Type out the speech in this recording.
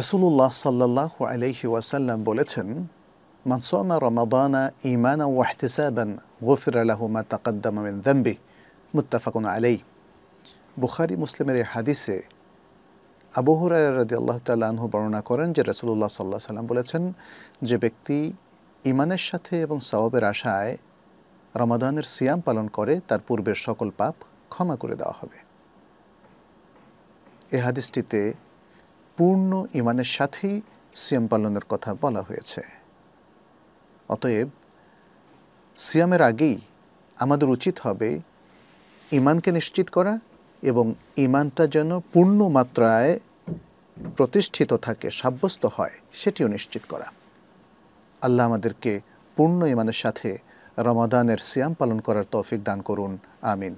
রসুল্লাহ সাল্লাহ আলহি ওয়াসাল্লাম বলেছেন মনসোমা রমাদানা ইমানা ওয়াহতিসাবান গফির আলহমা তাকাদ্দামিন দম্বি মুত্তাফাকুন আলাই বুখারি মুসলিমের এই হাদিসে আবহরায় রাজি আল্লাহ তাল্লাহ বর্ণনা করেন যে রসুল্লাহ সাল্লাহ সাল্লাম বলেছেন যে ব্যক্তি ইমানের সাথে এবং সওয়াবের আশায় রমাদানের সিয়াম পালন করে তার পূর্বের সকল পাপ ক্ষমা করে দেওয়া হবে এ হাদিসটিতে পূর্ণ ইমানের সাথেই সিয়াম পালনের কথা বলা হয়েছে অতএব সিয়ামের আগেই আমাদের উচিত হবে ইমানকে নিশ্চিত করা এবং ইমানটা যেন পূর্ণ মাত্রায় প্রতিষ্ঠিত থাকে সাব্যস্ত হয় সেটিও নিশ্চিত করা আল্লাহ আমাদেরকে পূর্ণ ইমানের সাথে রমাদানের সিয়াম পালন করার তৌফিক দান করুন আমিন